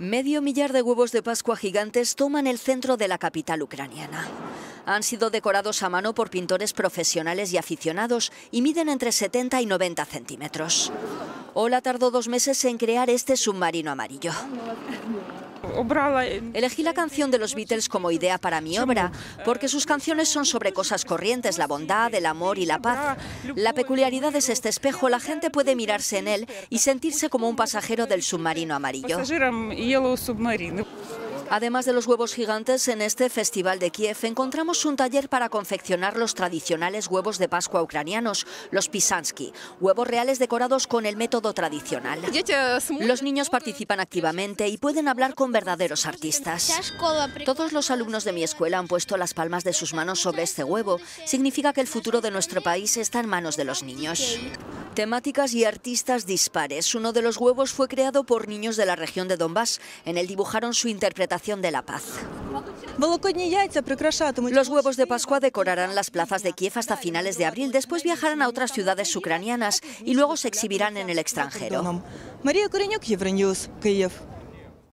Medio millar de huevos de Pascua gigantes toman el centro de la capital ucraniana. Han sido decorados a mano por pintores profesionales y aficionados y miden entre 70 y 90 centímetros. Hola tardó dos meses en crear este submarino amarillo. Elegí la canción de los Beatles como idea para mi obra, porque sus canciones son sobre cosas corrientes, la bondad, el amor y la paz. La peculiaridad es este espejo, la gente puede mirarse en él y sentirse como un pasajero del submarino amarillo. Además de los huevos gigantes, en este Festival de Kiev encontramos un taller para confeccionar los tradicionales huevos de Pascua ucranianos, los pisansky, huevos reales decorados con el método tradicional. Los niños participan activamente y pueden hablar con verdaderos artistas. Todos los alumnos de mi escuela han puesto las palmas de sus manos sobre este huevo. Significa que el futuro de nuestro país está en manos de los niños temáticas y artistas dispares. Uno de los huevos fue creado por niños de la región de Donbass. En él dibujaron su interpretación de la paz. Los huevos de Pascua decorarán las plazas de Kiev hasta finales de abril, después viajarán a otras ciudades ucranianas y luego se exhibirán en el extranjero. María